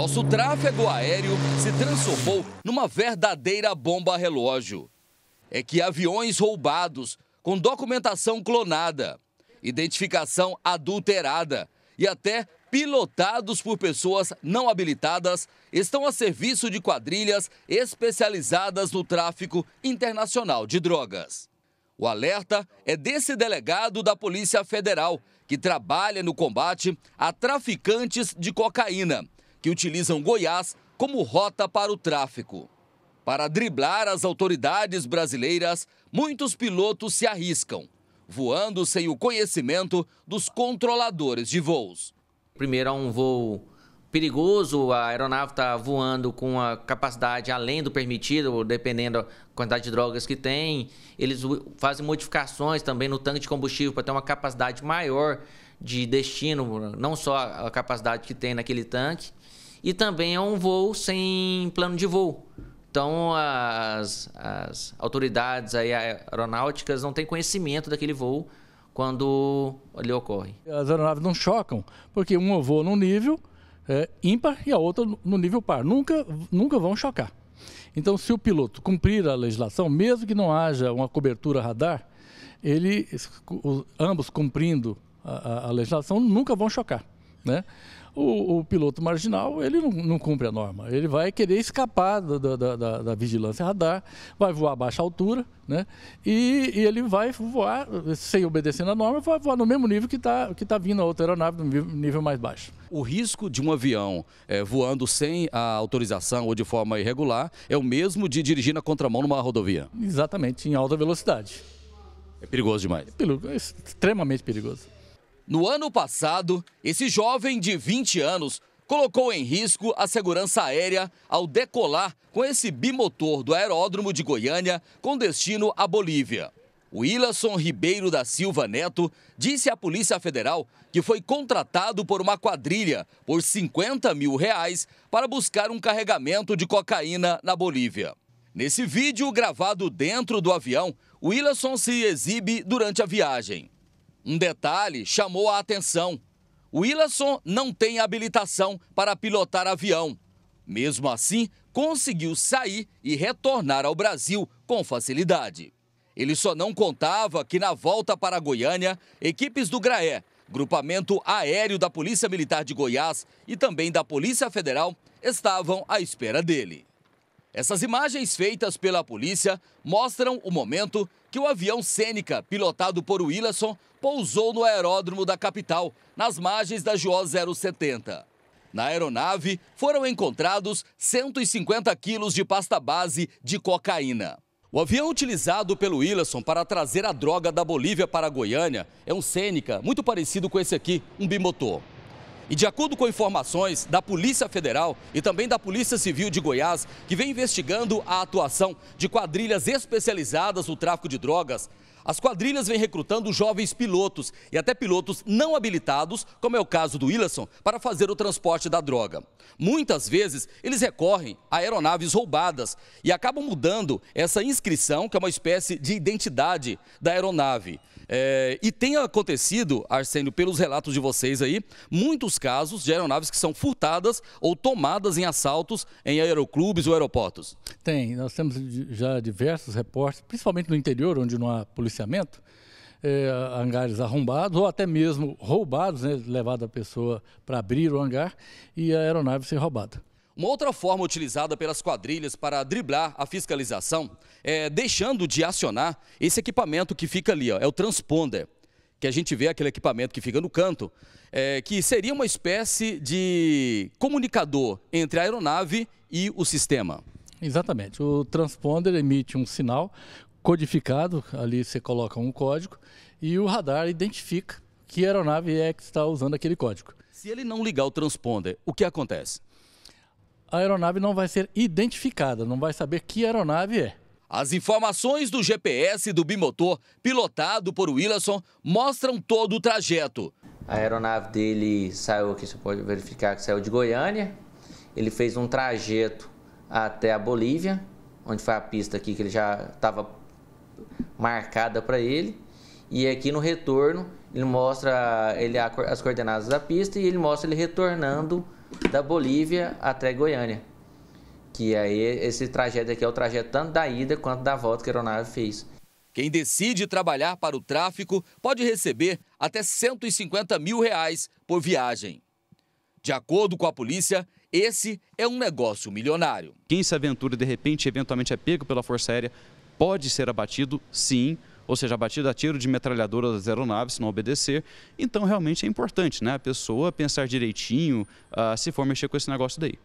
Nosso tráfego aéreo se transformou numa verdadeira bomba relógio. É que aviões roubados, com documentação clonada, identificação adulterada e até pilotados por pessoas não habilitadas, estão a serviço de quadrilhas especializadas no tráfico internacional de drogas. O alerta é desse delegado da Polícia Federal, que trabalha no combate a traficantes de cocaína que utilizam Goiás como rota para o tráfico. Para driblar as autoridades brasileiras, muitos pilotos se arriscam, voando sem o conhecimento dos controladores de voos. Primeiro, é um voo perigoso, a aeronave está voando com a capacidade além do permitido, dependendo da quantidade de drogas que tem. Eles fazem modificações também no tanque de combustível para ter uma capacidade maior de destino, não só a capacidade que tem naquele tanque. E também é um voo sem plano de voo. Então, as, as autoridades aeronáuticas não têm conhecimento daquele voo quando ele ocorre. As aeronaves não chocam, porque uma voa num nível é, ímpar e a outra no nível par. Nunca, nunca vão chocar. Então, se o piloto cumprir a legislação, mesmo que não haja uma cobertura radar, ele, ambos cumprindo a, a legislação, nunca vão chocar. Né? o, o piloto marginal ele não, não, cumpre a norma. Ele vai querer escapar da, da, da, da vigilância radar, vai voar a baixa altura, né? E, e, ele vai voar, sem obedecer a norma, vai voar no mesmo nível que está que tá vindo a outra aeronave, no nível mais baixo. O risco de um avião é, voando sem a autorização ou de forma irregular é o mesmo de dirigir na contramão numa rodovia? Exatamente, em alta velocidade. É perigoso demais. É perigo, é extremamente perigoso. No ano passado, esse jovem de 20 anos colocou em risco a segurança aérea ao decolar com esse bimotor do aeródromo de Goiânia com destino à Bolívia. O Wilson Ribeiro da Silva Neto disse à Polícia Federal que foi contratado por uma quadrilha por 50 mil reais para buscar um carregamento de cocaína na Bolívia. Nesse vídeo gravado dentro do avião, o Wilson se exibe durante a viagem. Um detalhe chamou a atenção. O Wilson não tem habilitação para pilotar avião. Mesmo assim, conseguiu sair e retornar ao Brasil com facilidade. Ele só não contava que na volta para Goiânia, equipes do GRAE, grupamento aéreo da Polícia Militar de Goiás e também da Polícia Federal, estavam à espera dele. Essas imagens feitas pela polícia mostram o momento que o avião Sêneca, pilotado por Wilson, pousou no aeródromo da capital, nas margens da JO 070. Na aeronave foram encontrados 150 quilos de pasta base de cocaína. O avião utilizado pelo Wilson para trazer a droga da Bolívia para a Goiânia é um Sêneca, muito parecido com esse aqui, um bimotor. E de acordo com informações da Polícia Federal e também da Polícia Civil de Goiás, que vem investigando a atuação de quadrilhas especializadas no tráfico de drogas, as quadrilhas vêm recrutando jovens pilotos e até pilotos não habilitados, como é o caso do Willison, para fazer o transporte da droga. Muitas vezes, eles recorrem a aeronaves roubadas e acabam mudando essa inscrição, que é uma espécie de identidade da aeronave. É, e tem acontecido, Arsênio, pelos relatos de vocês aí, muitos casos de aeronaves que são furtadas ou tomadas em assaltos em aeroclubes ou aeroportos. Tem, nós temos já diversos reportes, principalmente no interior, onde não há polícia licenciamento, é, hangares arrombados ou até mesmo roubados, né, levado a pessoa para abrir o hangar e a aeronave ser roubada. Uma outra forma utilizada pelas quadrilhas para driblar a fiscalização é deixando de acionar esse equipamento que fica ali, ó, é o transponder, que a gente vê aquele equipamento que fica no canto, é, que seria uma espécie de comunicador entre a aeronave e o sistema. Exatamente. O transponder emite um sinal codificado, ali você coloca um código e o radar identifica que aeronave é que está usando aquele código. Se ele não ligar o transponder, o que acontece? A aeronave não vai ser identificada, não vai saber que aeronave é. As informações do GPS do bimotor, pilotado por Wilson, mostram todo o trajeto. A aeronave dele saiu, aqui você pode verificar que saiu de Goiânia. Ele fez um trajeto até a Bolívia, onde foi a pista aqui que ele já estava marcada para ele. E aqui no retorno, ele mostra ele as coordenadas da pista e ele mostra ele retornando da Bolívia até Goiânia. Que aí esse trajeto aqui é o trajeto tanto da ida quanto da volta que a aeronave fez. Quem decide trabalhar para o tráfico pode receber até 150 mil reais por viagem. De acordo com a polícia, esse é um negócio milionário. Quem se aventura de repente, eventualmente é pego pela Força Aérea, pode ser abatido, sim, ou seja, abatido a tiro de metralhadora das aeronaves, se não obedecer. Então, realmente é importante né, a pessoa pensar direitinho uh, se for mexer com esse negócio daí.